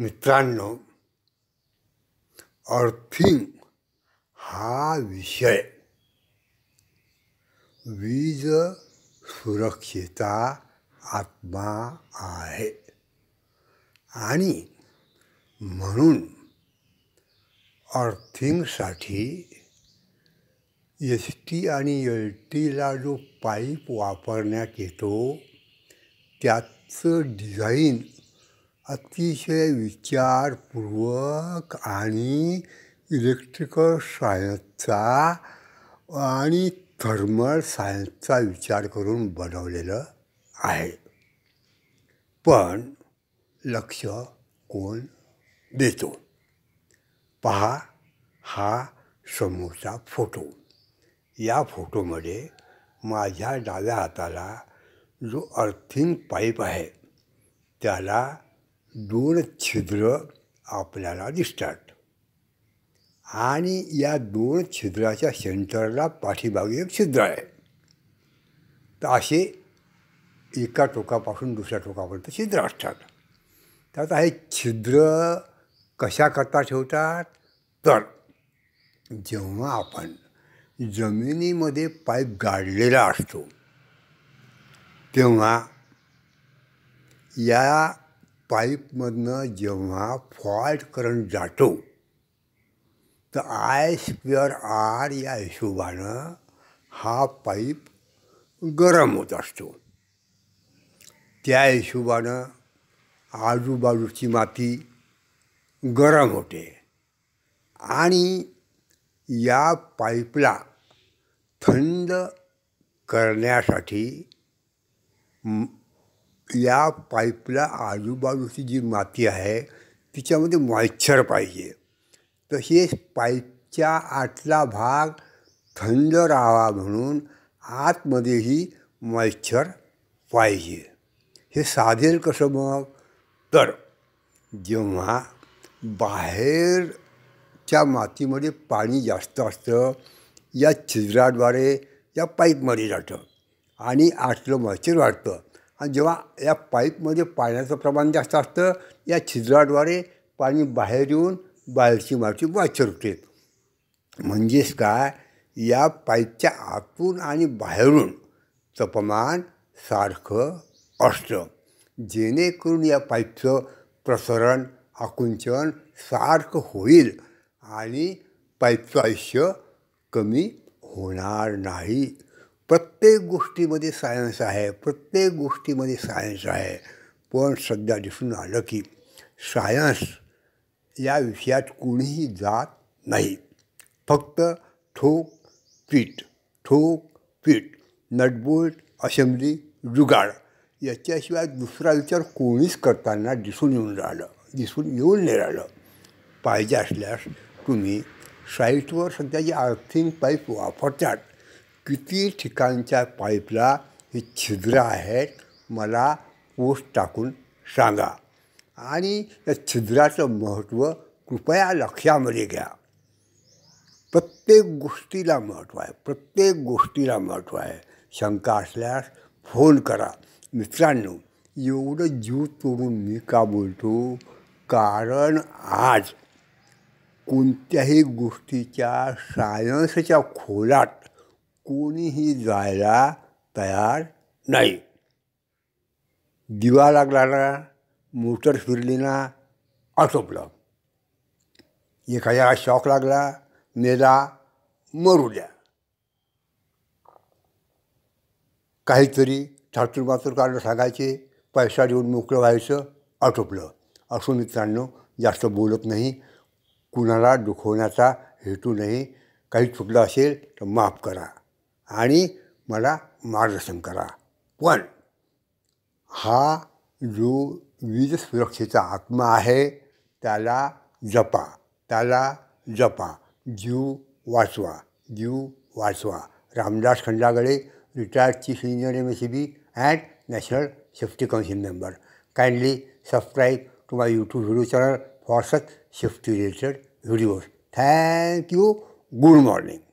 मित्रांनो अर्थिंग हा विषय वीज सुरक्षेचा आत्मा आहे आणि म्हणून अर्थिंगसाठी एस टी आणि एल टीला जो पाईप वापरण्यात येतो त्याचं डिझाईन अतिशय विचारपूर्वक आणि इलेक्ट्रिकल सायन्सचा आणि थर्मल सायन्सचा विचार करून बनवलेलं आहे पण लक्ष कोण देतो पहा हा समोरचा फोटो या फोटोमध्ये माझ्या डाव्या हाताला जो अर्थिंग पाईप आहे त्याला दोन छिद्र आपल्याला दिसतात आणि या दोन छिद्राच्या सेंटरला पाठीभागी एक छिद्र आहे तर असे एका टोकापासून दुसऱ्या टोकापर्यंत छिद्र असतात त्यात हे छिद्र कशाकरता ठेवतात तर जेव्हा आपण जमिनीमध्ये पाईप गाडलेला असतो तेव्हा या पाईपमधनं जेव्हा फॉल्ट करंट जातो तर आय स्क्वेअर आर या हिशोबानं हा पाईप गरम होत असतो त्या हिशोबानं आजूबाजूची माती गरम होते आणि या पाईपला थंड करण्यासाठी या पाईपला आजूबाजूची जी माती आहे तिच्यामध्ये मॉइश्चर पाहिजे तसेच पाईपच्या आतला भाग थंड राहावा म्हणून आतमध्येही मॉइश्चर पाहिजे हे साधेल कसं मग तर जेव्हा बाहेरच्या मातीमध्ये पाणी जास्त असतं या छिद्राद्वारे या पाईपमध्ये जातं आणि आतलं मॉइश्चर वाढतं आणि जेव्हा या पाईपमध्ये पाण्याचं प्रमाण जास्त असतं या छिद्राद्वारे पाणी बाहेर येऊन बाहेरची माती वाचरते म्हणजेच काय या पाईपच्या आतून आणि बाहेरून तापमान सारखं असतं जेणेकरून या पाईपचं प्रसरण आकुंचन सारखं होईल आणि पाईपचं आयुष्य कमी होणार नाही प्रत्येक गोष्टीमध्ये सायन्स आहे प्रत्येक गोष्टीमध्ये सायन्स आहे पण सध्या दिसून आलं की सायन्स या विषयात कोणीही जात नाही फक्त ठोक पीठ ठोक पीठ नटबोल्ट असेंब्ली जुगाड याच्याशिवाय दुसरा विचार कोणीच करताना दिसून येऊन राहिलं दिसून येऊन नाही राहिलं पाहिजे असल्यास तुम्ही साईटवर सध्या जे अर्थिंग पाईप वापरतात किती ठिकाणच्या पाईपला ही छिद्र आहेत मला पोस्ट टाकून सांगा आणि या छिद्राचं महत्त्व कृपया लक्षामध्ये घ्या प्रत्येक गोष्टीला महत्त्व आहे प्रत्येक गोष्टीला महत्त्व आहे शंका असल्यास फोन करा मित्रांनो एवढं जीव तोडून मी का बोलतो कारण आज कोणत्याही गोष्टीच्या सायन्सच्या खोलात कोणीही जायला तयार नाही दिवा लागला ना मोटर फिरली ना आटोपलं एखाद्या शॉक लागला मेला मरू द्या काहीतरी मातूर काढून सांगायचे पैसा देऊन मोकळं व्हायचं आटोपलं असं मित्रांनो जास्त बोलत नाही कुणाला दुखवण्याचा हेतू नाही काही चुकलं असेल तर माफ करा आणि मला मार्गदर्शन करा पण हा जो वीज सुरक्षेचा आत्मा आहे त्याला जपा त्याला जपा जीव वाचवा जीव वाचवा Ramdas Khandagale retired chief engineer M S C B and national safety council member kindly subscribe to my YouTube video channel for such safety related videos thank you good morning